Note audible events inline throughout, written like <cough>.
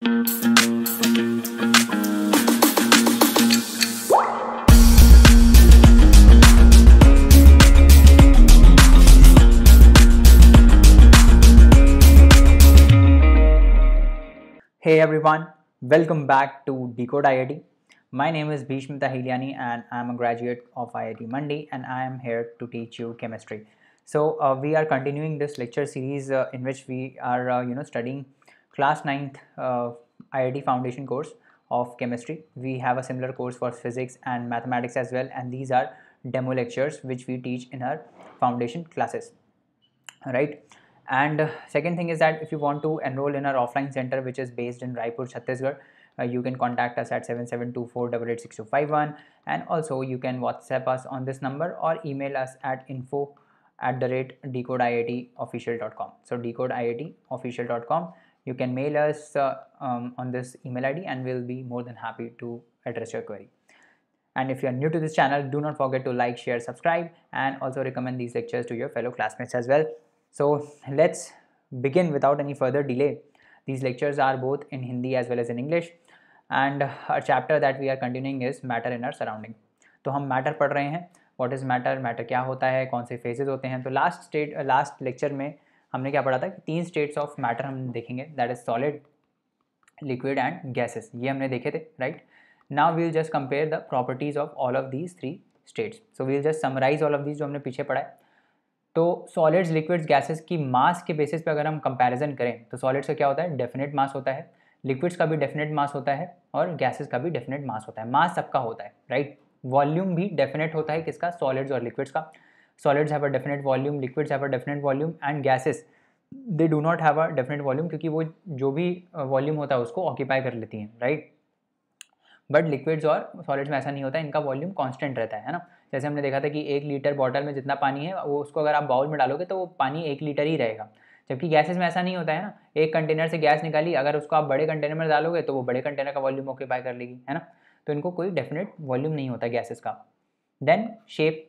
Hey everyone, welcome back to Decode IIT. My name is Bhishma Tahiliani and I'm a graduate of IIT Monday and I am here to teach you chemistry. So uh, we are continuing this lecture series uh, in which we are uh, you know studying class 9th uh, IIT foundation course of chemistry. We have a similar course for physics and mathematics as well and these are demo lectures which we teach in our foundation classes right and uh, second thing is that if you want to enroll in our offline center which is based in Raipur Chhattisgarh uh, you can contact us at 7724886251 and also you can whatsapp us on this number or email us at info at the rate decodeiitofficial.com so decodeiitofficial.com you can mail us uh, um, on this email id and we'll be more than happy to address your query and if you are new to this channel do not forget to like share subscribe and also recommend these lectures to your fellow classmates as well so let's begin without any further delay these lectures are both in hindi as well as in english and our chapter that we are continuing is matter in our surrounding तो हम matter matter? What is matter? matter? Is matter matter क्या होता है कौन से phases होते हैं तो लास्ट स्टेट लास्ट हमने क्या पढ़ा था कि तीन स्टेट्स ऑफ मैटर हम देखेंगे that is solid liquid and gases ये हमने देखे थे right now we'll just compare the properties of all of these three states so we'll just summarize all of these जो हमने पीछे पढ़ा है तो सॉलिड्स लिक्विड्स गैसेज की मास के बेसिस पर अगर हम कंपेरिजन करें तो सॉलिड्स का क्या होता है डेफिनेट मास होता है लिक्विड्स का भी डेफिनेट मास होता है और गैसेज का भी डेफिनेट मास होता है मास सबका होता है राइट right? वॉल्यूम भी डेफिनेट होता है किसका सॉलिड्स और लिक्विड्स का solids have a definite volume liquids have a definite volume and gases they do not have a definite volume क्योंकि वो जो भी वॉल्यूम होता है उसको ऑक्यूपाई कर लेती हैं राइट बट लिक्विड्स और सॉलिड्स में ऐसा नहीं होता इनका वॉल्यूम कॉन्स्टेंट रहता है है ना जैसे हमने देखा था कि एक लीटर बॉटल में जितना पानी है वो उसको अगर आप बाउल में डालोगे तो वो पानी एक लीटर ही रहेगा जबकि गैसेस में ऐसा नहीं होता है ना एक कंटेनर से गैस निकाली अगर उसको आप बड़े कंटेनर में डालोगे तो वो बड़े कंटेनर का वॉल्यूम ऑक्यूपाई कर लेगी है ना तो इनको कोई डेफिनेट वॉल्यूम नहीं होता गैसेस का देन शेप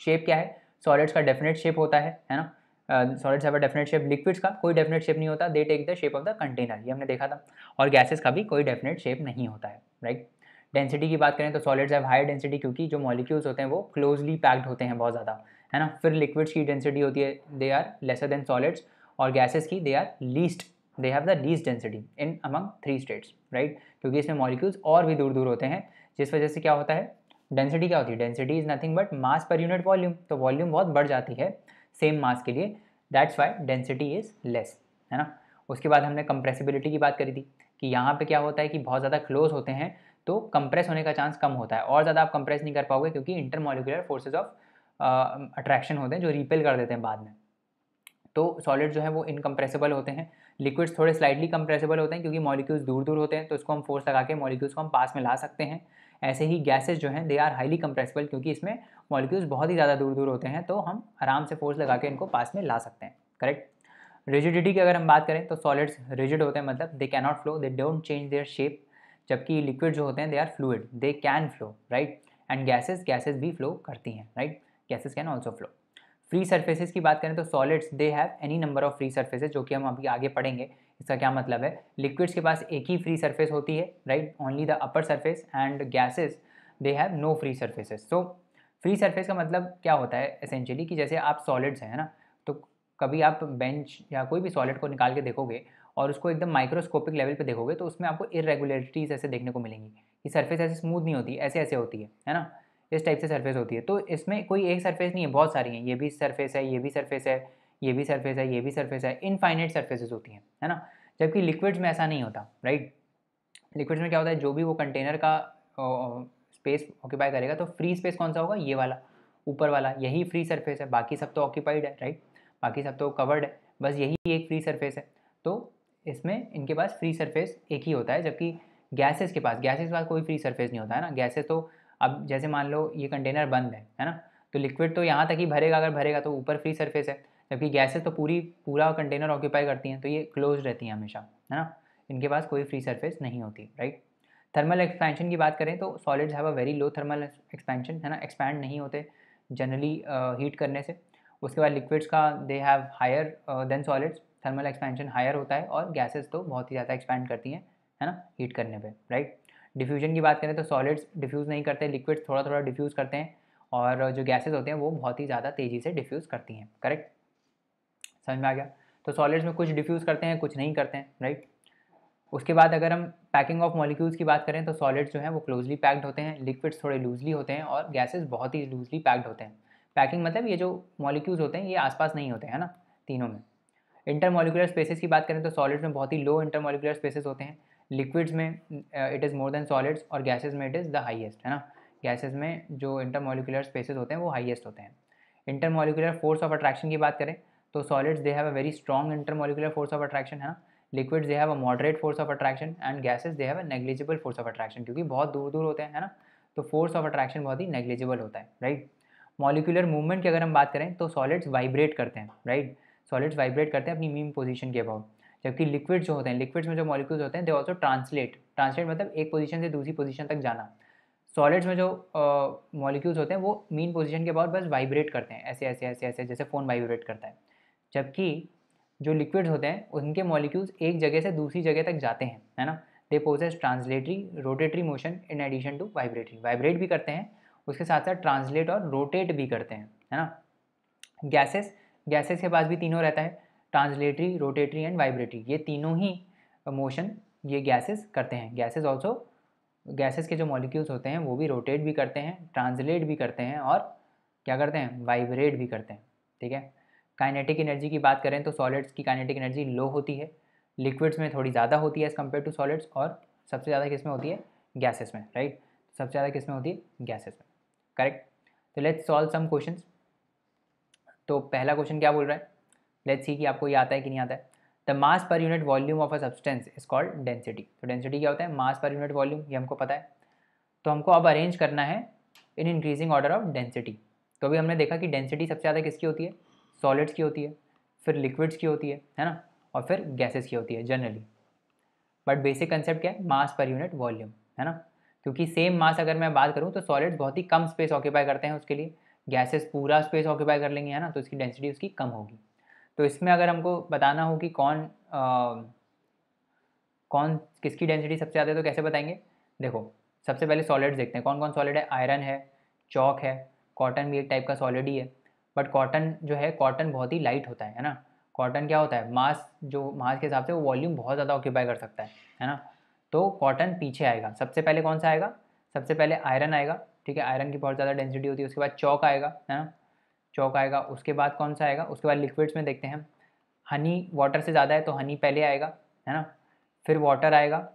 शेप क्या है सॉलिड्स का डेफिनेट शेप होता है है ना सॉलिड्स का डेफिनेट शेप लिक्विड्स का कोई डेफिनेट शेप नहीं होता they take the shape of the container ये हमने देखा था और गैसेस का भी कोई डेफिनेट शेप नहीं होता है राइट डेंसिटी की बात करें तो सॉलिड्स हैव हाई डेंसिटी क्योंकि जो मॉलिक्यूल्स होते हैं वो क्लोजली पैक्ड होते हैं बहुत ज़्यादा है ना फिर लिक्विड्स की डेंसिटी होती है they are lesser than solids और गैसेस की they are least they have the least density in among three states right क्योंकि इसमें मॉलिक्यूल्स और भी दूर दूर होते हैं जिस वजह से क्या होता है डेंसिटी क्या होती है density is nothing but mass per unit volume तो वॉल्यूम बहुत बढ़ जाती है सेम मास के लिए that's why density is less है ना उसके बाद हमने कंप्रेसिबिलिटी की बात करी थी कि यहाँ पे क्या होता है कि बहुत ज़्यादा क्लोज होते हैं तो कंप्रेस होने का चांस कम होता है और ज़्यादा आप कंप्रेस नहीं कर पाओगे क्योंकि इंटरमोलिकुलर फोर्सेज ऑफ अट्रैक्शन होते हैं जो रिपेल कर देते हैं बाद में तो सॉलिड जो है वो इनकम्प्रेसिबल होते हैं लिक्विड्स थोड़े स्लाइडली कंप्रेसिबल होते हैं क्योंकि मॉलिक्यूल्स दूर दूर होते हैं तो उसको हम फोर्स लगा के मॉलिक्यूल्स को हम पास में ला सकते हैं ऐसे ही गैसेज जो हैं दे आर हाईली कंप्रेसिबल क्योंकि इसमें मॉलिक्यूल्स बहुत ही ज़्यादा दूर दूर होते हैं तो हम आराम से फोर्स लगा के इनको पास में ला सकते हैं करेक्ट रिजिडिटी की अगर हम बात करें तो सॉलिड्स रिजिड होते हैं मतलब they cannot flow they don't change their shape जबकि लिक्विड जो होते हैं they are fluid they can flow right and gases gases भी फ्लो करती हैं right gases can also flow free surfaces की बात करें तो solids they have any number of free surfaces जो कि हम अभी आगे पढ़ेंगे इसका क्या मतलब है लिक्विड्स के पास एक ही फ्री सर्फेस होती है right only the upper surface and gases they have no free surfaces so free surface का मतलब क्या होता है एसेंशियली कि जैसे आप सॉलिड्स हैं ना तो कभी आप बेंच या कोई भी सॉलिड को निकाल के देखोगे और उसको एकदम माइक्रोस्कोपिक लेवल पे देखोगे तो उसमें आपको इरेगुलरिटीज़ ऐसे देखने को मिलेंगी कि सरफेस ऐसे स्मूथ नहीं होती ऐसे ऐसे होती है है ना इस टाइप से सरफेस होती है तो इसमें कोई एक सरफेस नहीं है बहुत सारी हैं ये भी सरफेस है ये भी सरफेस है ये भी सरफेस है ये भी सरफेस है इनफाइनइट सर्फेस होती हैं है ना जबकि लिक्विड्स में ऐसा नहीं होता राइट लिक्विड्स में क्या होता है जो भी वो कंटेनर का स्पेस ऑक्यूपाई करेगा तो फ्री स्पेस कौन सा होगा ये वाला ऊपर वाला यही फ्री सरफेस है बाकी सब तो ऑक्यूपाइड है राइट बाकी सब तो कवर्ड है बस यही एक फ्री सरफेस है तो इसमें इनके पास फ्री सरफेस एक ही होता है जबकि गैसेस के पास गैसेस के पास कोई फ्री सरफेस नहीं होता है ना गैसेस तो अब जैसे मान लो ये कंटेनर बंद है है ना तो लिक्विड तो यहाँ तक ही भरेगा अगर भरेगा तो ऊपर फ्री सरफेस है जबकि गैसेस तो पूरी पूरा कंटेनर ऑक्यूपाई करती हैं तो ये क्लोज रहती हैं हमेशा है ना इनके पास कोई फ्री सरफेस नहीं होती राइट थर्मल एक्सपेंशन की बात करें तो solids have a very low thermal expansion है ना एक्सपैंड नहीं होते जनरली हीट करने से उसके बाद लिक्विड्स का they have higher than solids thermal expansion higher होता है और गैसेस तो बहुत ही ज़्यादा एक्सपैंड करती हैं है ना हीट करने पे राइट डिफ्यूजन की बात करें तो सॉलिड्स डिफ्यूज़ नहीं करते लिक्विड्स थोड़ा थोड़ा डिफ्यूज़ करते हैं और जो गैसेज होते हैं वो बहुत ही ज़्यादा तेज़ी से डिफ्यूज़ करती हैं करेक्ट समझ में आ गया तो सॉलिड्स में कुछ डिफ्यूज़ करते हैं कुछ नहीं करते हैं राइट उसके बाद अगर हम पैकिंग ऑफ मॉलिक्यूल्स की बात करें तो सॉलिड्स जो हैं वो क्लोजली पैक्ड होते हैं लिक्विड्स थोड़े लूजली होते हैं और गैसेज बहुत ही लूजली पैक्ड होते हैं पैकिंग मतलब ये जो मॉलिक्यूल्स होते हैं ये आसपास नहीं होते हैं ना तीनों में इंटर मॉलिकुलर स्पेसेस की बात करें तो सॉलिड्स में बहुत ही लो इंटर मॉलिकुलर स्पेसेस होते हैं लिक्विड्स में it is more than solids और गैसेज में इट इज़ द हाइएस्ट है ना गैसेज में जो इंटरमोलिकुलर स्पेसेस होते हैं वो हाइएस्ट होते हैं इंटरमोलिकुलर फोर्स ऑफ अट्रैक्शन की बात करें तो solids they have a very strong intermolecular force of attraction है ना liquids they have a moderate force of attraction and gases they have a negligible force of attraction क्योंकि बहुत दूर दूर होते हैं है ना तो फोर्स ऑफ अट्रैक्शन बहुत ही नेग्लिजिबल होता है राइट मॉलिकुलर मूवमेंट की अगर हम बात करें तो सॉलिड्स वाइब्रेट करते हैं राइट सॉलिड्स वाइब्रेट करते हैं अपनी मीम पोजीशन के अबाउट जबकि लिक्विड जो होते हैं लिक्विड्स में जो मॉलिक्यूल्स होते हैं दे ऑल्सो ट्रांसलेट ट्रांसलेट मतलब एक पोजीशन से दूसरी पोजीशन तक जाना सॉलिड्स में जो मॉलिक्यूल्स uh, होते हैं वो मीन पोजीशन के बाद बस वाइब्रेट करते हैं ऐसे ऐसे ऐसे ऐसे जैसे फ़ोन वाइब्रेट करता है जबकि जो लिक्विड्स होते हैं उनके मॉलिक्यूल्स एक जगह से दूसरी जगह तक जाते हैं है ना they possess translatory rotatory motion in addition to vibratory vibrate भी करते हैं उसके साथ साथ ट्रांसलेट और रोटेट भी करते हैं है ना गैसेस गैसेस के पास भी तीनों रहता है ट्रांसलेटरी रोटेटरी एंड वाइब्रेटरी ये तीनों ही मोशन ये गैसेस करते हैं गैसेस ऑल्सो गैसेस के जो मॉलिक्यूल्स होते हैं वो भी रोटेट भी करते हैं ट्रांसलेट भी करते हैं और क्या करते हैं वाइब्रेट भी करते हैं ठीक है काइनेटिक एनर्जी की बात करें तो सॉलिड्स की काइनेटिक एनर्जी लो होती है लिक्विड्स में थोड़ी ज़्यादा होती है एज़ कम्पेयर टू सॉलिड्स और सबसे ज़्यादा किस में होती है गैसेस में राइट सबसे ज़्यादा किस में होती है गैसेस में करेक्ट तो लेट्स सॉल्व सम क्वेश्चन तो पहला क्वेश्चन क्या बोल रहा है लेट्स सी कि आपको ये आता है कि नहीं आता है the mass per unit volume of a substance is called density तो डेंसिटी क्या होता है मास पर यूनिट वॉल्यूम ये हमको पता है तो हमको अब अरेंज करना है in increasing order of density तो अभी हमने देखा कि डेंसिटी सबसे ज़्यादा किसकी होती है सॉलिड्स की होती है फिर लिक्विड्स की होती है है ना और फिर गैसेस की होती है जनरली बट बेसिक कंसेप्ट क्या है मास पर यूनिट वॉल्यूम है ना क्योंकि सेम मास अगर मैं बात करूँ तो सॉलिड्स बहुत ही कम स्पेस ऑक्यूपाई करते हैं उसके लिए गैसेस पूरा स्पेस ऑक्यूपाई कर लेंगे है ना तो उसकी डेंसिटी उसकी कम होगी तो इसमें अगर हमको बताना हो कि कौन आ, कौन किसकी डेंसिटी सबसे ज़्यादा है तो कैसे बताएंगे देखो सबसे पहले सॉलिड्स देखते हैं कौन कौन सॉलिड है आयरन है चौक है कॉटन भी एक टाइप का सॉलिड ही है बट कॉटन जो है कॉटन बहुत ही लाइट होता है है ना कॉटन क्या होता है मास जो मास के हिसाब से वो वॉल्यूम बहुत ज़्यादा ऑक्यूपाई कर सकता है है ना तो कॉटन पीछे आएगा सबसे पहले कौन सा आएगा सबसे पहले आयरन आएगा ठीक है आयरन की बहुत ज़्यादा डेंसिटी होती है उसके बाद चौक आएगा है ना चौक आएगा उसके बाद कौन सा आएगा उसके बाद लिक्विड्स में देखते हैं हनी वाटर से ज़्यादा है तो हनी पहले आएगा है ना फिर वाटर आएगा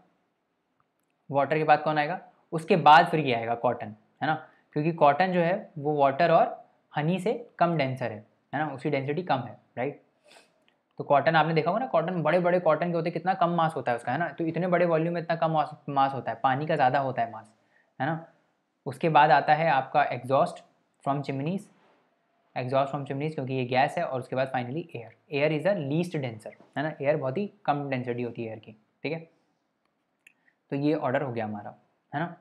वाटर के बाद कौन आएगा उसके बाद फिर ये आएगा कॉटन है ना क्योंकि कॉटन जो है वो वाटर और हनी से कम डेंसर है है ना उसकी डेंसिटी कम है राइट तो कॉटन आपने देखा होगा ना कॉटन बड़े बड़े कॉटन के होते कितना कम मास होता है उसका है ना तो इतने बड़े वॉल्यूम में इतना कम मास मास होता है पानी का ज़्यादा होता है मास है ना उसके बाद आता है आपका exhaust from chimneys exhaust from chimneys क्योंकि ये गैस है और उसके बाद finally air air is a least denser है ना एयर बहुत ही कम डेंसिटी होती है एयर की ठीक है तो ये ऑर्डर हो गया हमारा है ना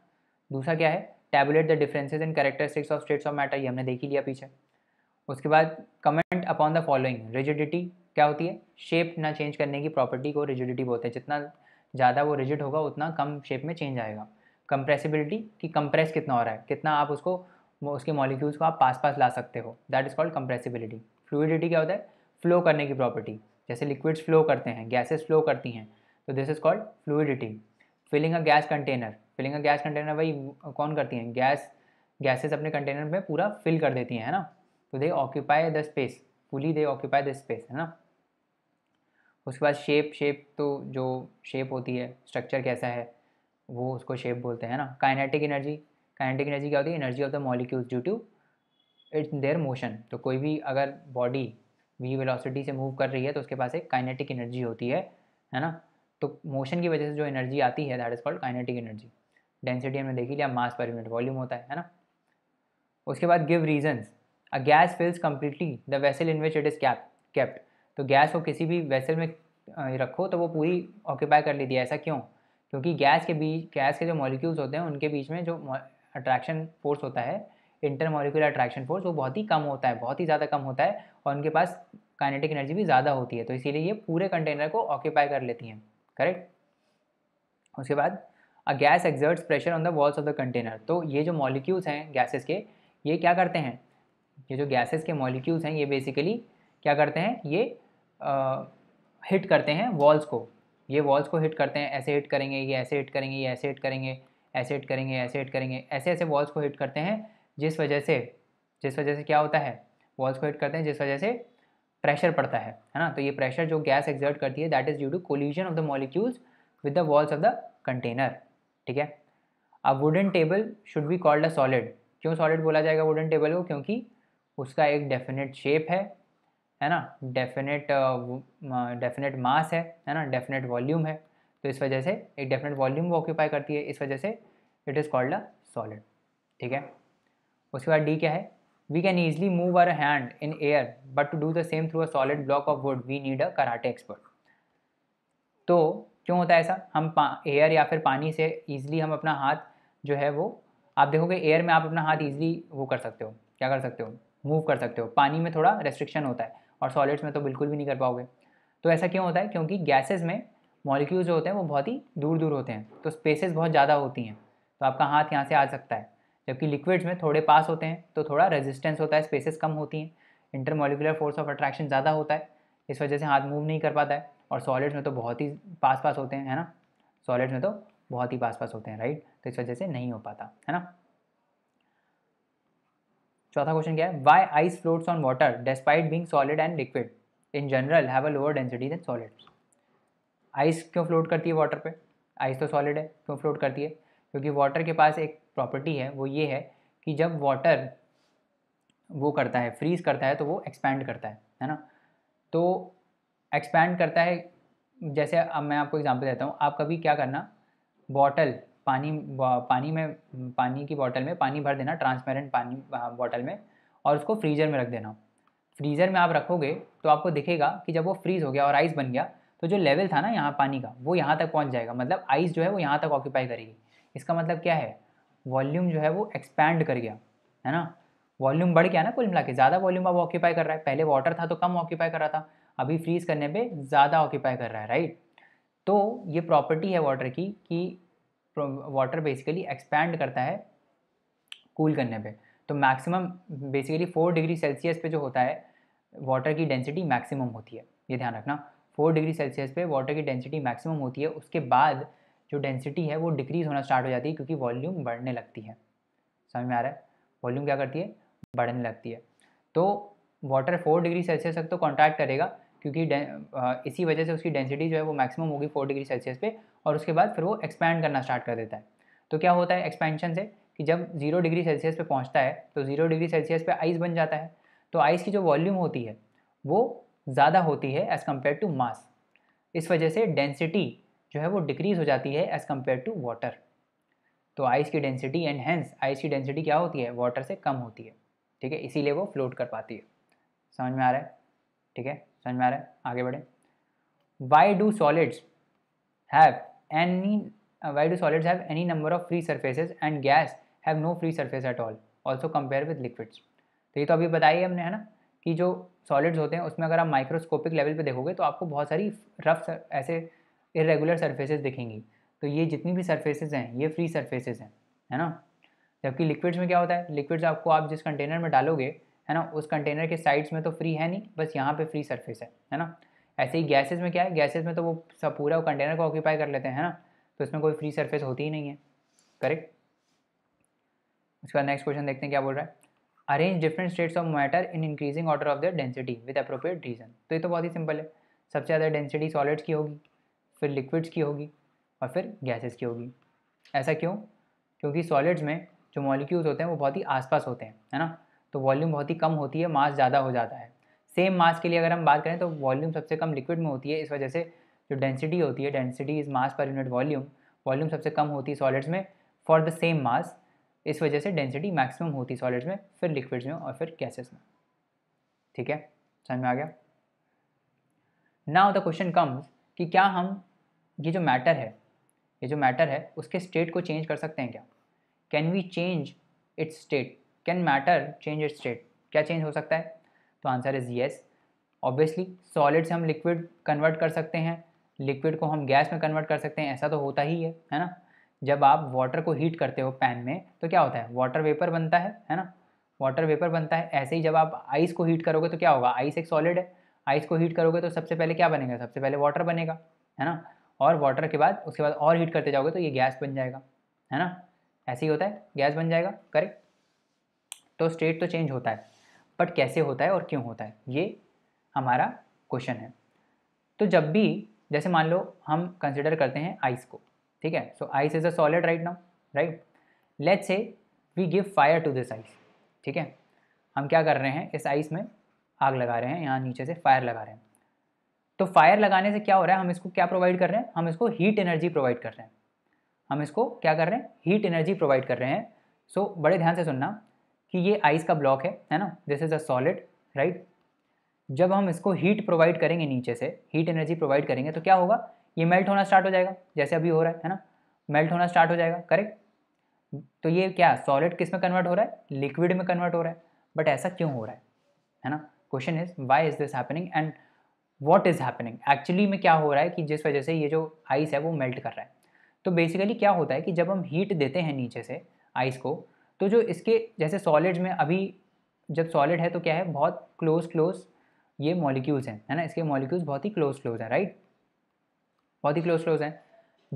दूसरा क्या है tabulate the differences in characteristics of states of matter ये हमने देख ही लिया पीछे उसके बाद comment upon the following rigidity क्या होती है शेप ना चेंज करने की प्रॉपर्टी को रिजिडिटी बोलते हैं जितना ज़्यादा वो रिजिड होगा उतना कम शेप में चेंज आएगा कंप्रेसिबिलिटी कि कंप्रेस कितना हो रहा है कितना आप उसको उसके मॉलिक्यूल्स को आप पास पास ला सकते हो that is called compressibility fluidity क्या होता है फ्लो करने की प्रॉपर्टी जैसे लिक्विड्स फ्लो करते हैं गैसेस फ्लो करती हैं तो this is called fluidity filling a gas container filling a gas container भाई कौन करती हैं गैस गैसेस अपने कंटेनर में पूरा फिल कर देती हैं है ना तो they occupy the space fully they occupy the space है ना उसके बाद शेप शेप तो जो शेप होती है स्ट्रक्चर कैसा है वो उसको शेप बोलते हैं ना काइनेटिक एनर्जी काइनेटिक एनर्जी क्या होती है energy of the molecules due to its their motion तो कोई भी अगर बॉडी वी वेलोसिटी से मूव कर रही है तो उसके पास एक काइनेटिक एनर्जी होती है है ना तो मोशन की वजह से जो एनर्जी आती है that is called kinetic energy density हमने देखी लिया मास पर यूनिट वॉल्यूम होता है है ना उसके बाद give reasons a gas fills completely the vessel in which it is kept kept तो गैस को किसी भी वेसल में रखो तो वो पूरी ऑक्यूपाई कर लेती है ऐसा क्यों क्योंकि गैस के बीच गैस के जो मॉलिक्यूल्स होते हैं उनके बीच में जो अट्रैक्शन फोर्स होता है इंटरमोलिकुलर अट्रैक्शन फोर्स वो बहुत ही कम होता है बहुत ही ज़्यादा कम होता है और उनके पास काइनेटिक एनर्जी भी ज़्यादा होती है तो इसीलिए ये पूरे कंटेनर को ऑक्यूपाई कर लेती हैं करेक्ट उसके बाद a gas exerts pressure on the walls of the container तो ये जो मॉलिक्यूल्स हैं गैसेस के ये क्या करते हैं ये जो गैसेस के मॉलिक्यूल्स हैं ये बेसिकली क्या करते हैं ये हिट करते हैं वॉल्स को ये वॉल्स को हिट करते हैं ऐसे हिट करेंगे ये ऐसे हिट करेंगे ये ऐसे हिट करेंगे ऐसे हिट करेंगे ऐसे हिट करेंगे ऐसे ऐसे वॉल्स को हिट करते हैं जिस वजह से जिस वजह से क्या होता है वॉल्स को हिट करते हैं जिस वजह से प्रेशर पड़ता है है ना तो ये प्रेशर जो गैस एग्जर्ट करती है that is due to collision of the molecules with the walls of the container ठीक है a wooden table should be called a solid क्यों सॉलिड बोला जाएगा वुडन टेबल को क्योंकि उसका एक डेफिनेट शेप है है ना डेफिनेट डेफिनेट मास है है ना डेफिनेट वॉल्यूम है तो इस वजह से एक डेफिनेट वॉल्यूम वो ऑक्यूपाई करती है इस वजह से it is called a solid ठीक है उसके बाद डी क्या है we can easily move our hand in air but to do the same through a solid block of wood we need a karate expert तो क्यों होता है ऐसा हम एयर या फिर पानी से ईजिली हम अपना हाथ जो है वो आप देखोगे एयर में आप अपना हाथ ईजिली वो कर सकते हो क्या कर सकते हो मूव कर सकते हो पानी में थोड़ा रेस्ट्रिक्शन होता है और सॉलिड्स में तो बिल्कुल भी नहीं कर पाओगे तो ऐसा क्यों होता है क्योंकि गैसेज में मॉलिक्यूल जो होते हैं वो बहुत ही दूर दूर होते हैं तो स्पेसेस बहुत ज़्यादा होती हैं तो आपका हाथ यहाँ से आ सकता है जबकि लिक्विड्स में थोड़े पास होते हैं तो थोड़ा रेजिस्टेंस होता है स्पेसेस कम होती हैं मोलिकुलर फोर्स ऑफ अट्रैक्शन ज़्यादा होता है इस वजह से हाथ मूव नहीं कर पाता है और सॉलिड्स में तो बहुत ही पास पास होते हैं है ना सॉलिड्स में तो बहुत ही पास पास होते हैं राइट तो इस वजह से नहीं हो पाता है ना चौथा क्वेश्चन क्या है why ice floats on water despite being solid and liquid in general have a lower density than solids ice क्यों फ्लोट करती है वाटर पे आइस तो सॉलिड है क्यों फ्लोट करती है क्योंकि वाटर के पास एक प्रॉपर्टी है वो ये है कि जब वाटर वो करता है फ्रीज करता है तो वो एक्सपैंड करता है है ना तो एक्सपैंड करता है जैसे अब मैं आपको एग्जांपल देता हूँ आप कभी क्या करना बॉटल पानी पानी में पानी की बॉटल में पानी भर देना ट्रांसपेरेंट पानी बॉटल में और उसको फ्रीजर में रख देना फ्रीज़र में आप रखोगे तो आपको दिखेगा कि जब वो फ्रीज़ हो गया और आइस बन गया तो जो लेवल था ना यहाँ पानी का वो यहाँ तक पहुँच जाएगा मतलब आइस जो है वो यहाँ तक ऑक्यूपाई करेगी इसका मतलब क्या है वॉल्यूम जो है वो एक्सपैंड कर गया है ना वॉल्यूम बढ़ गया ना कुल मिला के ज़्यादा वॉल्यूम अब ऑक्यूपाई कर रहा है पहले वाटर था तो कम ऑक्यूपाई कर रहा था अभी फ्रीज करने पे ज़्यादा ऑक्यूपाई कर रहा है राइट तो ये प्रॉपर्टी है वाटर की कि वाटर बेसिकली एक्सपैंड करता है कूल करने पे तो maximum basically four degree Celsius पे जो होता है वाटर की डेंसिटी मैक्सिमम होती है ये ध्यान रखना फोर डिग्री सेल्सियस पे वाटर की डेंसिटी मैक्सिमम होती है उसके बाद जो डेंसिटी है वो डिक्रीज होना स्टार्ट हो जाती है क्योंकि वॉल्यूम बढ़ने लगती है समझ में आ रहा है वॉल्यूम क्या करती है बढ़ने लगती है तो वाटर फोर डिग्री सेल्सियस तक तो कॉन्टैक्ट करेगा क्योंकि इसी वजह से उसकी डेंसिटी जो है वो मैक्सिमम होगी फोर डिग्री सेल्सियस पे और उसके बाद फिर वो एक्सपैंड करना स्टार्ट कर देता है तो क्या होता है एक्सपेंशन से कि जब जीरो डिग्री सेल्सियस पे पहुंचता है तो जीरो डिग्री सेल्सियस पे आइस बन जाता है तो आइस की जो वॉल्यूम होती है वो ज़्यादा होती है एज़ कम्पेयर टू मास इस वजह से डेंसिटी जो है वो डिक्रीज़ हो जाती है एज़ कम्पेयर टू वाटर तो आइस की डेंसिटी एंड हैंस आइस की डेंसिटी क्या होती है वाटर से कम होती है ठीक है इसीलिए वो फ्लोट कर पाती है समझ में आ रहा है ठीक है समझ में आ रहा है आगे बढ़े why do solids have any why do solids have any number of free surfaces and gas have no free surface at all also compare with liquids तो ये तो अभी बताइए हमने है ना कि जो सॉलिड्स होते हैं उसमें अगर आप माइक्रोस्कोपिक लेवल पे देखोगे तो आपको बहुत सारी रफ ऐसे इरेगुलर सर्फेसेज दिखेंगी तो ये जितनी भी सर्फेसेज हैं ये फ्री सर्फेसेज हैं है ना जबकि लिक्विड्स में क्या होता है लिक्विड्स आपको आप जिस कंटेनर में डालोगे है ना उस कंटेनर के साइड्स में तो फ्री है नहीं बस यहाँ पर फ्री सर्फेस है है ना ऐसे ही गैसेज में क्या है गैसेज में तो वो सब पूरा कंटेनर को ऑक्यूपाई कर लेते हैं ना तो इसमें कोई फ्री सर्फेस होती ही नहीं है करेक्ट उसके बाद नेक्स्ट क्वेश्चन देखते हैं क्या बोल रहा है arrange different states of matter in increasing order of the density with appropriate reason तो ये तो बहुत ही सिंपल है सबसे ज़्यादा डेंसिटी सॉलिड्स की होगी फिर लिक्विड्स की होगी और फिर गैसेस की होगी ऐसा क्यों क्योंकि सॉलिड्स में जो मॉलिक्यूल्स होते हैं वो बहुत ही आसपास होते हैं है ना तो वॉल्यूम बहुत ही कम होती है मास ज़्यादा हो जाता है सेम मास के लिए अगर हम बात करें तो वॉल्यूम सबसे कम लिक्विड में होती है इस वजह से जो डेंसिटी होती है density is mass per unit volume volume सबसे कम होती है सॉलिड्स में फॉर द सेम मास इस वजह से डेंसिटी मैक्सिमम होती सॉलिड्स में फिर लिक्विड्स में और फिर गैसेस में ठीक है समझ में आ गया नाउ द क्वेश्चन कम्स कि क्या हम ये जो मैटर है ये जो मैटर है उसके स्टेट को चेंज कर सकते हैं क्या can we change its state can matter change its state क्या चेंज हो सकता है तो answer is yes obviously solid से हम लिक्विड कन्वर्ट कर सकते हैं लिक्विड को हम गैस में कन्वर्ट कर सकते हैं ऐसा तो होता ही है है ना जब आप वाटर को हीट करते हो पैन में तो क्या होता है वाटर वेपर बनता है है ना वाटर वेपर बनता है ऐसे ही जब आप आइस को हीट करोगे तो क्या होगा आइस एक सॉलिड है आइस को हीट करोगे तो सबसे पहले क्या बनेगा सबसे पहले वाटर बनेगा है ना और वाटर के बाद उसके बाद और हीट करते जाओगे तो ये गैस बन जाएगा है ना ऐसे ही होता है गैस बन जाएगा करेक्ट तो स्टेट तो चेंज होता है बट कैसे होता है और क्यों होता है ये हमारा क्वेश्चन है तो जब भी जैसे मान लो हम कंसिडर करते हैं आइस को ठीक है so ice is a solid right now right let से we give fire to this ice ठीक है हम क्या कर रहे हैं इस आइस में आग लगा रहे हैं यहाँ नीचे से फायर लगा रहे हैं तो फायर लगाने से क्या हो रहा है हम इसको क्या प्रोवाइड कर रहे हैं हम इसको हीट एनर्जी प्रोवाइड कर रहे हैं हम इसको क्या कर रहे हैं हीट एनर्जी प्रोवाइड कर रहे हैं सो so, बड़े ध्यान से सुनना कि ये आइस का ब्लॉक है है ना this is a solid right जब हम इसको हीट प्रोवाइड करेंगे नीचे से हीट एनर्जी प्रोवाइड करेंगे तो क्या होगा ये मेल्ट होना स्टार्ट हो जाएगा जैसे अभी हो रहा है है ना मेल्ट होना स्टार्ट हो जाएगा करेक्ट तो ये क्या सॉलिड किस में कन्वर्ट हो रहा है लिक्विड में कन्वर्ट हो रहा है बट ऐसा क्यों हो रहा है है ना question is why is this happening and what is happening actually में क्या हो रहा है कि जिस वजह से ये जो आइस है वो मेल्ट कर रहा है तो बेसिकली क्या होता है कि जब हम हीट देते हैं नीचे से आइस को तो जो इसके जैसे सॉलिड्स में अभी जब सॉलिड है तो क्या है बहुत क्लोज क्लोज ये मॉलिक्यूल्स हैं है ना इसके मॉलिक्यूल्स बहुत ही क्लोज क्लोज हैं राइट बहुत ही क्लोज क्लोज हैं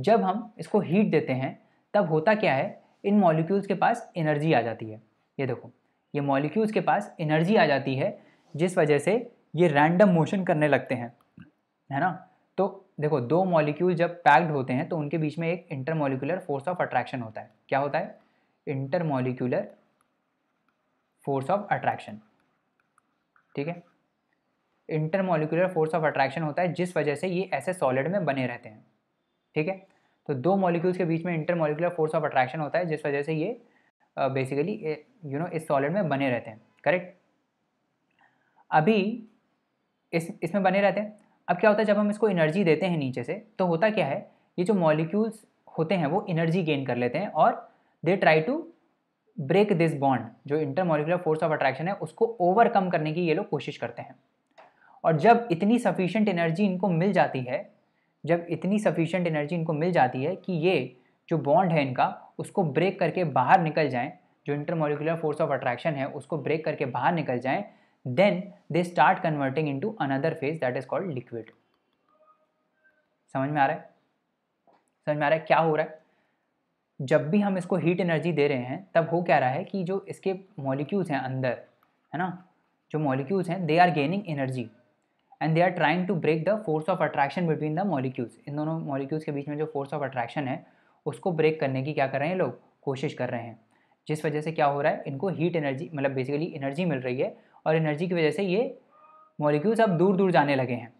जब हम इसको हीट देते हैं तब होता क्या है इन मॉलिक्यूल्स के पास एनर्जी आ जाती है ये देखो ये मॉलिक्यूल्स के पास एनर्जी आ जाती है जिस वजह से ये रैंडम मोशन करने लगते हैं है ना तो देखो दो मॉलिक्यूल जब पैक्ड होते हैं तो उनके बीच में एक इंटरमोलिकुलर फोर्स ऑफ अट्रैक्शन होता है क्या होता है इंटरमोलिकुलर फोर्स ऑफ अट्रैक्शन ठीक है इंटरमोलिकुलर फोर्स ऑफ अट्रैक्शन होता है जिस वजह से ये ऐसे सॉलिड में बने रहते हैं ठीक है तो दो मॉलिक्यूल्स के बीच में इंटरमोलिकुलर फोर्स ऑफ अट्रैक्शन होता है जिस वजह से ये बेसिकली यू नो इस सॉलिड में बने रहते हैं करेक्ट अभी इस इसमें बने रहते हैं अब क्या होता है जब हम इसको एनर्जी देते हैं नीचे से तो होता क्या है ये जो मॉलिक्यूल्स होते हैं वो एनर्जी गेन कर लेते हैं और they try to break this bond जो इंटरमोलिकुलर फोर्स ऑफ अट्रैक्शन है उसको ओवरकम करने की ये लोग कोशिश करते हैं और जब इतनी सफिशेंट एनर्जी इनको मिल जाती है जब इतनी सफिशेंट एनर्जी इनको मिल जाती है कि ये जो बॉन्ड है इनका उसको ब्रेक करके बाहर निकल जाएँ जो इंटरमोलिकुलर फोर्स ऑफ अट्रैक्शन है उसको ब्रेक करके बाहर निकल जाए then they start converting into another phase that is called liquid समझ में आ रहा है समझ में आ रहा है क्या हो रहा है जब भी हम इसको हीट एनर्जी दे रहे हैं तब हो क्या रहा है कि जो इसके मॉलिक्यूल्स हैं अंदर है ना जो मॉलिक्यूल्स हैं they are gaining energy and they are trying to break the force of attraction between the molecules in दोनों मॉलिक्यूल्स के बीच में जो फोर्स ऑफ अट्रैक्शन है उसको ब्रेक करने की क्या कर रहे हैं लोग कोशिश कर रहे हैं जिस वजह से क्या हो रहा है इनको हीट एनर्जी मतलब बेसिकली एनर्जी मिल रही है और एनर्जी की वजह से ये मॉलिक्यूल्स अब दूर दूर जाने लगे हैं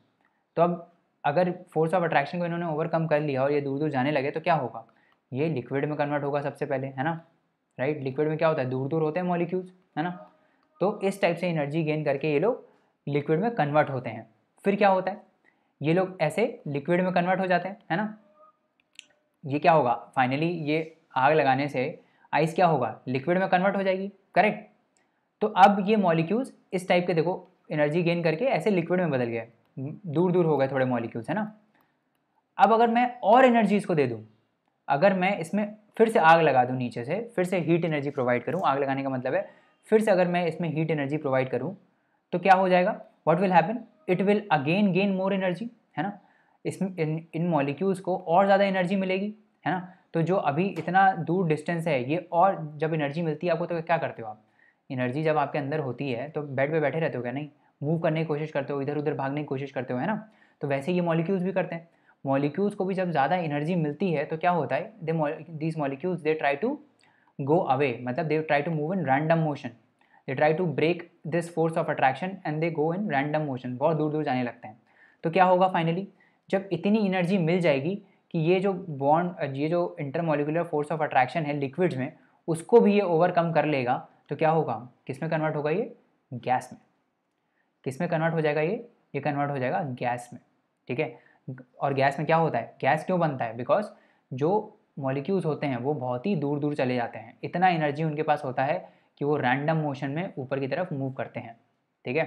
तो अब अगर फोर्स ऑफ अट्रैक्शन को इन्होंने ओवरकम कर लिया और ये दूर दूर जाने लगे तो क्या होगा ये लिक्विड में कन्वर्ट होगा सबसे पहले है ना राइट right? लिक्विड में क्या होता है दूर दूर होते हैं मॉलिक्यूल्स है ना तो इस टाइप से एनर्जी गेन करके ये लोग लिक्विड में कन्वर्ट होते हैं फिर क्या होता है ये लोग ऐसे लिक्विड में कन्वर्ट हो जाते हैं है ना ये क्या होगा फाइनली ये आग लगाने से आइस क्या होगा लिक्विड में कन्वर्ट हो जाएगी करेक्ट तो अब ये मॉलिक्यूल्स इस टाइप के देखो एनर्जी गेन करके ऐसे लिक्विड में बदल गए दूर दूर हो गए थोड़े मॉलिक्यूल्स है ना अब अगर मैं और एनर्जी इसको दे दूँ अगर मैं इसमें फिर से आग लगा दूँ नीचे से फिर से हीट एनर्जी प्रोवाइड करूँ आग लगाने का मतलब है फिर से अगर मैं इसमें हीट एनर्जी प्रोवाइड करूँ तो क्या हो जाएगा what will happen it will again gain more energy है ना इसमें इन इन मॉलिक्यूल्स को और ज़्यादा एनर्जी मिलेगी है ना तो जो अभी इतना दूर डिस्टेंस है ये और जब एनर्जी मिलती है आपको तो क्या करते हो आप एनर्जी जब आपके अंदर होती है तो बेड पे बैठे रहते हो क्या नहीं मूव करने की कोशिश करते हो इधर उधर भागने की कोशिश करते हो है ना तो वैसे ये मॉलिक्यूल्स भी करते हैं मॉलिक्यूल्स को भी जब ज़्यादा एनर्जी मिलती है तो क्या होता है they these molecules they try to go away मतलब they try to move in random motion they try to break this force of attraction and they go in random motion बहुत दूर दूर जाने लगते हैं तो क्या होगा फाइनली जब इतनी एनर्जी मिल जाएगी कि ये जो बॉन्ड ये जो इंटरमोलिकुलर फोर्स ऑफ अट्रैक्शन है लिक्विड्स में उसको भी ये ओवरकम कर लेगा तो क्या होगा किस में कन्वर्ट होगा ये गैस में किस में कन्वर्ट हो जाएगा ये ये कन्वर्ट हो जाएगा गैस में ठीक है और गैस में क्या होता है गैस क्यों बनता है बिकॉज जो मॉलिक्यूल्स होते हैं वो बहुत ही दूर दूर चले जाते हैं इतना एनर्जी उनके पास होता है कि वो रैंडम मोशन में ऊपर की तरफ मूव करते हैं ठीक है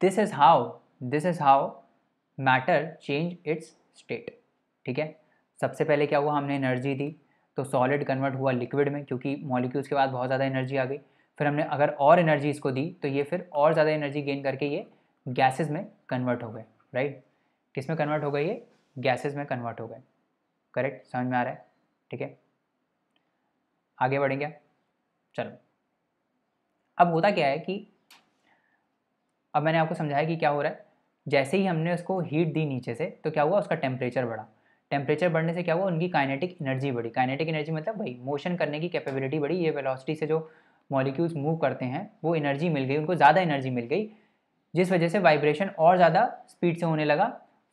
this is how this is how matter change its state ठीक है सबसे पहले क्या हुआ हमने एनर्जी दी तो सॉलिड कन्वर्ट हुआ लिक्विड में क्योंकि मॉलिक्यूल्स के बाद बहुत ज़्यादा एनर्जी आ गई फिर हमने अगर और एनर्जी इसको दी तो ये फिर और ज़्यादा एनर्जी गेन करके ये गैसेज में कन्वर्ट हो गए राइट किस में कन्वर्ट हो गए ये गैसेस में कन्वर्ट हो गए करेक्ट समझ में आ रहा है ठीक है आगे बढ़ेंगे चलो अब होता क्या है कि अब मैंने आपको समझाया कि क्या हो रहा है जैसे ही हमने उसको हीट दी नीचे से तो क्या हुआ उसका टेम्परेचर बढ़ा टेम्परेचर बढ़ने से क्या हुआ उनकी काइनेटिक एनर्जी बढ़ी काइनेटिक एनर्जी मतलब भाई मोशन करने की कैपेबिलिटी बढ़ी ये वेलोसिटी से जो मॉलिक्यूल्स मूव करते हैं वो एनर्जी मिल गई उनको ज़्यादा एनर्जी मिल गई जिस वजह से वाइब्रेशन और ज़्यादा स्पीड से होने लगा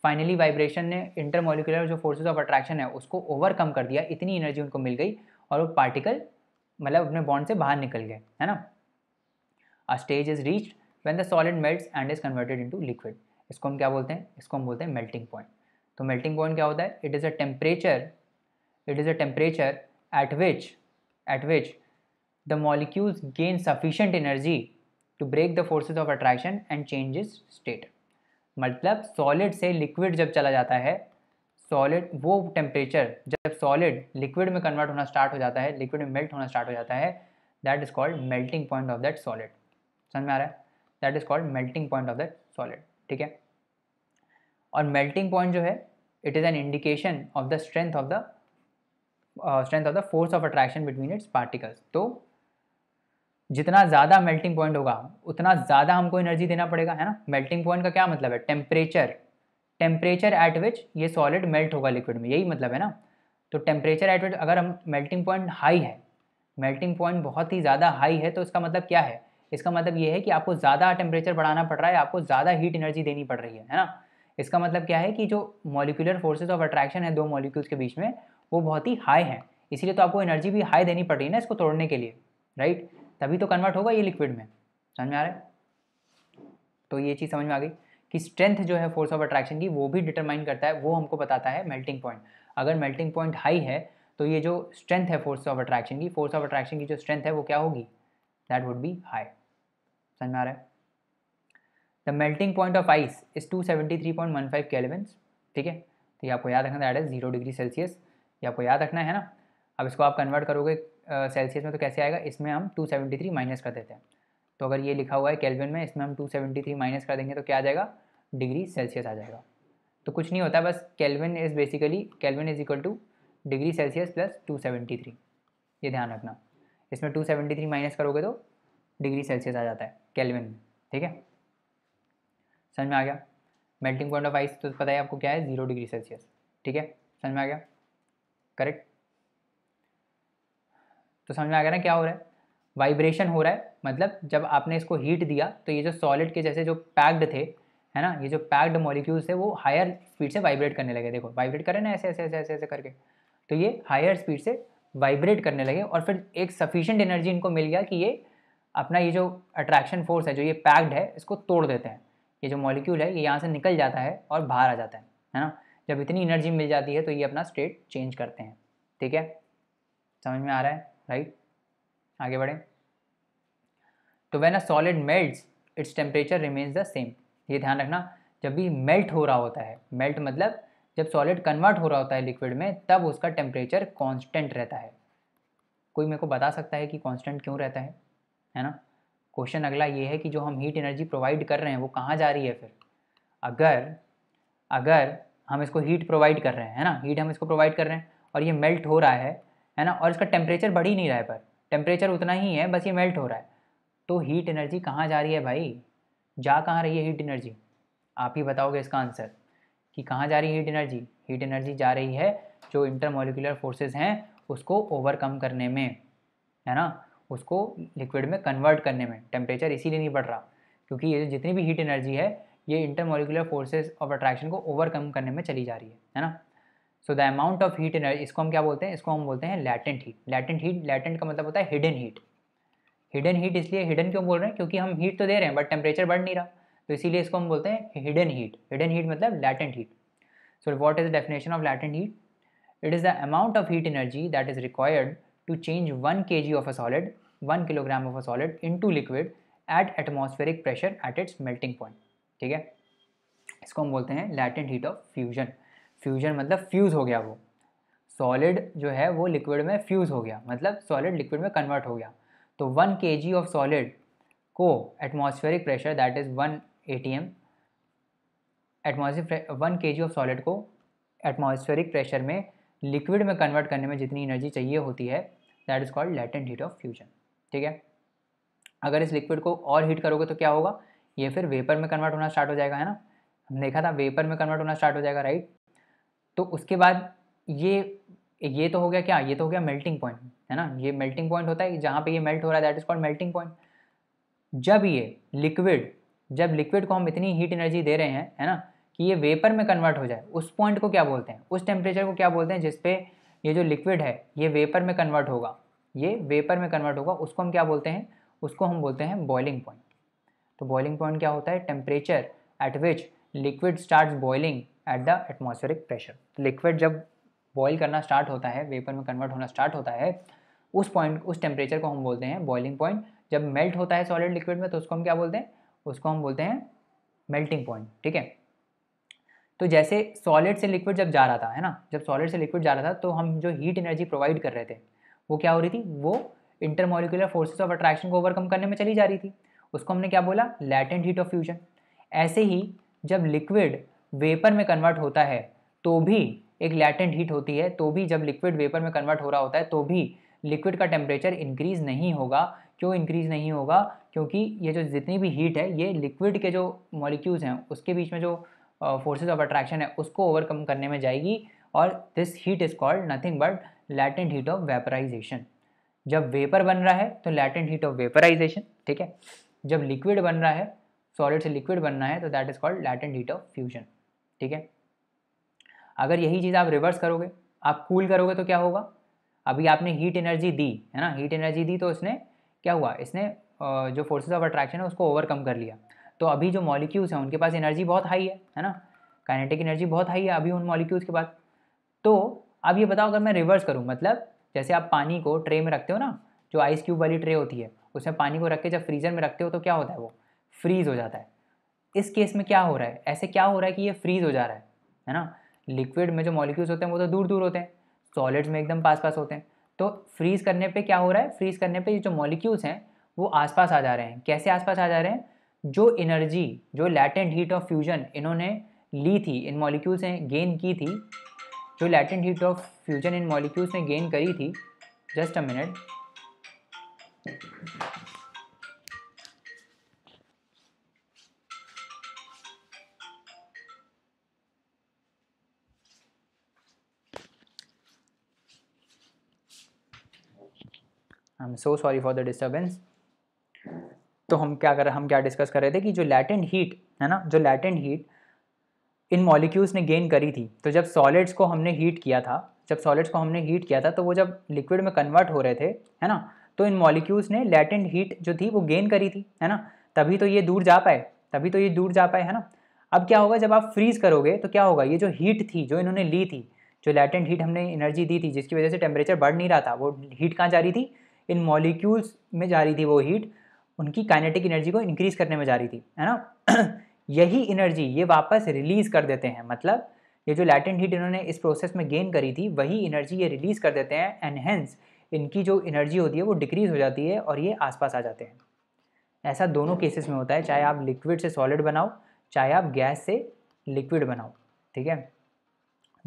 फाइनली वाइब्रेशन ने इंटरमोलिकुलर जो फोर्सेज ऑफ अट्रैक्शन है उसको ओवरकम कर दिया इतनी एनर्जी उनको मिल गई और वो पार्टिकल मतलब अपने बॉन्ड से बाहर निकल गए है ना a stage is reached when the solid melts and is converted into liquid इसको हम क्या बोलते हैं इसको हम बोलते हैं मेल्टिंग पॉइंट तो मेल्टिंग पॉइंट क्या होता है it is a temperature it is a temperature at which at which the molecules gain sufficient energy to break the forces of attraction and changes state मतलब सॉलिड से liquid जब चला जाता है सॉलिड वो टेम्परेचर जब सॉलिड लिक्विड में convert होना स्टार्ट हो जाता है लिक्विड में मेल्ट होना स्टार्ट हो जाता है that is called melting point of that solid समझ में आ रहा है that is called melting point of that solid ठीक है और मेल्टिंग पॉइंट जो है it is an indication of the strength of the strength of the force of attraction between its particles तो जितना ज़्यादा मेल्टिंग पॉइंट होगा उतना ज़्यादा हमको एनर्जी देना पड़ेगा है ना मेल्टिंग पॉइंट का क्या मतलब है टेम्परेचर टेम्परेचर एट विच ये सॉलिड मेल्ट होगा लिक्विड में यही मतलब है ना तो टेम्परेचर एट विच अगर हम मेल्टिंग पॉइंट हाई है मेल्टिंग पॉइंट बहुत ही ज़्यादा हाई है तो इसका मतलब क्या है इसका मतलब ये है कि आपको ज़्यादा टेम्परेचर बढ़ाना पड़ रहा है आपको ज़्यादा हीट एनर्जी देनी पड़ रही है है ना इसका मतलब क्या है कि जो मॉलिकुलर फोर्सेज ऑफ अट्रैक्शन है दो मॉलिक्यूल्स के बीच में वो बहुत ही हाई है इसीलिए तो आपको एनर्जी भी हाई देनी पड़ रही है ना इसको तोड़ने के लिए राइट तभी तो कन्वर्ट होगा ये लिक्विड में समझ में आ रहा है तो ये चीज़ समझ में आ गई कि स्ट्रेंथ जो है फोर्स ऑफ अट्रैक्शन की वो भी डिटरमाइन करता है वो हमको बताता है मेल्टिंग पॉइंट अगर मेल्टिंग पॉइंट हाई है तो ये जो स्ट्रेंथ है फोर्स ऑफ अट्रैक्शन की फोर्स ऑफ अट्रैक्शन की जो स्ट्रेंथ है वो क्या होगी दैट वुड बी हाई समझ में आ रहा है the melting point of ice is two seventy three point one five kelvins ठीक है तो ये आपको याद रखना that is zero degree Celsius ये आपको याद रखना है ना अब इसको आप कन्वर्ट करोगे सेल्सियस uh, में तो कैसे आएगा इसमें हम टू सेवेंटी थ्री माइनस कर देते हैं तो अगर ये लिखा हुआ है कैलविन में इसमें हम 273 माइनस कर देंगे तो क्या आ जाएगा डिग्री सेल्सियस आ जाएगा तो कुछ नहीं होता बस Kelvin is basically Kelvin is equal to degree Celsius plus 273 ये ध्यान रखना इसमें 273 माइनस करोगे तो डिग्री सेल्सियस आ जाता है कैलविन में ठीक है समझ में आ गया मेल्टिंग पॉइंट ऑफ आइस तो पता है आपको क्या है ज़ीरो डिग्री सेल्सियस ठीक है समझ में आ गया करेक्ट तो समझ में आ गया ना क्या हो रहा है वाइब्रेशन हो रहा है मतलब जब आपने इसको हीट दिया तो ये जो सॉलिड के जैसे जो पैक्ड थे है ना ये जो पैक्ड मॉलिक्यूल्स थे वो हायर स्पीड से वाइब्रेट करने लगे देखो वाइब्रेट करें ना ऐसे ऐसे ऐसे ऐसे ऐसे करके तो ये हायर स्पीड से वाइब्रेट करने लगे और फिर एक सफिशेंट एनर्जी इनको मिल गया कि ये अपना ये जो अट्रैक्शन फोर्स है जो ये पैक्ड है इसको तोड़ देते हैं ये जो मॉलिक्यूल है ये यहाँ से निकल जाता है और बाहर आ जाता है है ना जब इतनी एनर्जी मिल जाती है तो ये अपना स्टेट चेंज करते हैं ठीक है समझ में आ रहा है राइट आगे बढ़ें तो when a solid melt its temperature remains the same ये ध्यान रखना जब भी मेल्ट हो रहा होता है मेल्ट मतलब जब सॉलिड कन्वर्ट हो रहा होता है लिक्विड में तब उसका टेम्परेचर कांस्टेंट रहता है कोई मेरे को बता सकता है कि कांस्टेंट क्यों रहता है है ना क्वेश्चन अगला ये है कि जो हम हीट एनर्जी प्रोवाइड कर रहे हैं वो कहाँ जा रही है फिर अगर अगर हम इसको हीट प्रोवाइड कर रहे हैं है ना हीट हम इसको प्रोवाइड कर रहे हैं और ये मेल्ट हो रहा है है ना और इसका टेम्परेचर बढ़ ही नहीं रहा है पर टेम्परेचर उतना ही है बस ये मेल्ट हो रहा है तो हीट एनर्जी कहाँ जा रही है भाई जा कहाँ रही है हीट एनर्जी आप ही बताओगे इसका आंसर कि कहाँ जा रही है हीट एनर्जी हीट एनर्जी जा रही है जो इंटरमोलिकुलर फोर्सेस हैं उसको ओवरकम करने में है ना उसको लिक्विड में कन्वर्ट करने में टेम्परेचर इसीलिए नहीं बढ़ रहा क्योंकि ये जितनी भी हीट एनर्जी है ये इंटरमोलिकुलर फ़ोर्सेज ऑफ अट्रैक्शन को ओवरकम करने में चली जा रही है है ना so the amount of heat energy इसको हम क्या बोलते हैं इसको हम बोलते हैं latent heat latent heat latent का मतलब होता है हिडन हीट हिडन हीट इसलिए हिडन क्यों बोल रहे हैं क्योंकि हम हीट तो दे रहे हैं बट टेम्परेचर बढ़ नहीं रहा तो इसीलिए इसको हम बोलते हैं हिडन हीट हिडन हीट मतलब latent heat so what is the definition of latent heat it is the amount of heat energy that is required to change one K G of a solid one kilogram of a solid into liquid at atmospheric pressure at its melting point ठीक है इसको हम बोलते हैं latent heat of fusion fusion मतलब fuse हो गया वो सॉलिड जो है वो लिक्विड में फ्यूज़ हो गया मतलब सॉलिड लिक्विड में कन्वर्ट हो गया तो one K G of solid को atmospheric pressure that is one A T M atmospheric one K G of solid को एटमॉस्फेरिक प्रेशर में लिक्विड में कन्वर्ट करने में जितनी एनर्जी चाहिए होती है that is called latent heat of fusion ठीक है अगर इस लिक्विड को और हीट करोगे तो क्या होगा ये फिर वेपर में कन्वर्ट होना स्टार्ट हो जाएगा है ना हम देखा था वेपर में कन्वर्ट होना स्टार्ट हो जाएगा राइट तो उसके बाद ये ये तो हो गया क्या ये तो हो गया मेल्टिंग पॉइंट है ना ये मेल्टिंग पॉइंट होता है जहाँ पे ये मेल्ट हो रहा है that is called melting point जब ये लिक्विड जब लिक्विड को हम इतनी हीट एनर्जी दे रहे हैं है ना कि ये वेपर में कन्वर्ट हो जाए उस पॉइंट को क्या बोलते हैं उस टेम्परेचर को क्या बोलते हैं जिसपे ये जो लिक्विड है ये वेपर में कन्वर्ट होगा ये वेपर में कन्वर्ट होगा उसको हम क्या बोलते हैं उसको हम बोलते हैं बॉइलिंग पॉइंट तो बॉइलिंग पॉइंट क्या होता है temperature at which liquid start boiling at the atmospheric pressure liquid जब बॉयल करना स्टार्ट होता है वेपर में कन्वर्ट होना स्टार्ट होता है उस पॉइंट उस टेम्परेचर को हम बोलते हैं बॉइलिंग पॉइंट जब मेल्ट होता है सॉलिड लिक्विड में तो उसको हम क्या बोलते हैं उसको हम बोलते हैं मेल्टिंग पॉइंट ठीक है तो जैसे सॉलिड से लिक्विड जब जा रहा था है ना जब सॉलिड से लिक्विड जा रहा था तो हम जो हीट एनर्जी प्रोवाइड कर रहे थे वो क्या हो रही थी वो इंटरमोलिकुलर फोर्सेस ऑफ अट्रैक्शन को ओवरकम करने में चली जा रही थी उसको हमने क्या बोला लैटेंट हीट ऑफ फ्यूजन ऐसे ही जब लिक्विड वेपर में कन्वर्ट होता है तो भी एक लैटेंट हीट होती है तो भी जब लिक्विड वेपर में कन्वर्ट हो रहा होता है तो भी लिक्विड का टेम्परेचर इंक्रीज़ नहीं होगा क्यों इंक्रीज़ नहीं होगा क्योंकि ये जो जितनी भी हीट है ये लिक्विड के जो मॉलिक्यूल्स हैं उसके बीच में जो फोर्सेज ऑफ अट्रैक्शन है उसको ओवरकम करने में जाएगी और this heat is called nothing but latent heat of vaporisation जब वेपर बन रहा है तो लैटेंट हीट ऑफ वेपराइजेशन ठीक है जब लिक्विड बन रहा है सॉलिड से लिक्विड बनना है तो that is called latent heat of fusion ठीक है अगर यही चीज़ आप रिवर्स करोगे आप कूल करोगे तो क्या होगा अभी आपने हीट एनर्जी दी है ना हीट एनर्जी दी तो इसने क्या हुआ इसने जो फोर्सेज ऑफ अट्रैक्शन है उसको ओवरकम कर लिया तो अभी जो मॉलिक्यूल्स हैं उनके पास एनर्जी बहुत हाई है है ना काइनेटिक एनर्जी बहुत हाई है अभी उन मॉलिक्यूल्स के पास तो अब ये बताओ अगर मैं रिवर्स करूँ मतलब जैसे आप पानी को ट्रे में रखते हो ना जो आइस क्यूब वाली ट्रे होती है उसमें पानी को रख के जब फ्रीजर में रखते हो तो क्या होता है वो फ्रीज़ हो जाता है इस केस में क्या हो रहा है ऐसे क्या हो रहा है कि ये फ्रीज हो जा रहा है है ना लिक्विड में जो मॉलिक्यूल्स होते हैं वो तो दूर दूर होते हैं सॉलिड्स में एकदम पास पास होते हैं तो फ्रीज करने पे क्या हो रहा है फ्रीज करने पे जो मॉलिक्यूल्स हैं वो आसपास आ जा रहे हैं कैसे आसपास आ जा रहे हैं जो एनर्जी जो लैटेंट हीट ऑफ फ्यूजन इन्होंने ली थी इन मॉलिक्यूल्स ने गेन की थी जो लैटेंट हीट ऑफ फ्यूजन इन मॉलिक्यूल्स ने गेन करी थी just a minute I am so sorry for the disturbance तो हम क्या कर हम क्या डिस्कस कर रहे थे कि जो लैटेंट हीट है ना जो लैटेंट हीट इन मॉलिक्यूल्स ने गेन करी थी तो जब सॉलिड्स को हमने हीट किया था जब सॉलिड्स को हमने हीट किया था तो वो जब लिक्विड में कन्वर्ट हो रहे थे है ना तो इन मॉलिक्यूल्स ने लैटेंट हीट जो थी वो गेन करी थी है ना तभी तो ये दूर जा पाए तभी तो ये दूर जा पाए है ना अब क्या होगा जब आप फ्रीज़ करोगे तो क्या होगा ये जो हीट थी जो इन्होंने ली थी जो लैटेंट हीट हमने एनर्जी दी थी जिसकी वजह से टेम्परेचर बढ़ नहीं रहा था वो हीट कहाँ जा रही थी इन मॉलिक्यूल्स में जा रही थी वो हीट उनकी काइनेटिक एनर्जी को इंक्रीज करने में जा रही थी है ना <clears throat> यही एनर्जी ये वापस रिलीज़ कर देते हैं मतलब ये जो लैटेंट हीट इन्होंने इस प्रोसेस में गेन करी थी वही एनर्जी ये रिलीज़ कर देते हैं एनहेंस इनकी जो एनर्जी होती है वो डिक्रीज़ हो जाती है और ये आसपास आ जाते हैं ऐसा दोनों केसेस में होता है चाहे आप लिक्विड से सॉलिड बनाओ चाहे आप गैस से लिक्विड बनाओ ठीक है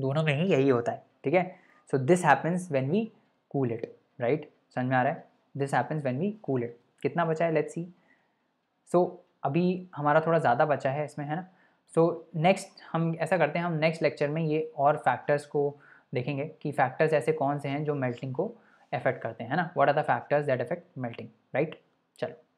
दोनों में ही यही होता है ठीक है so this happens when we cool it right समझ में आ रहा है this happens when we cool it कितना बचा है लेट्स सी सो अभी हमारा थोड़ा ज़्यादा बचा है इसमें है ना सो so, नेक्स्ट हम ऐसा करते हैं हम नेक्स्ट लेक्चर में ये और फैक्टर्स को देखेंगे कि फैक्टर्स ऐसे कौन से हैं जो मेल्टिंग को अफेक्ट करते हैं है ना what are the factors that affect melting right चलो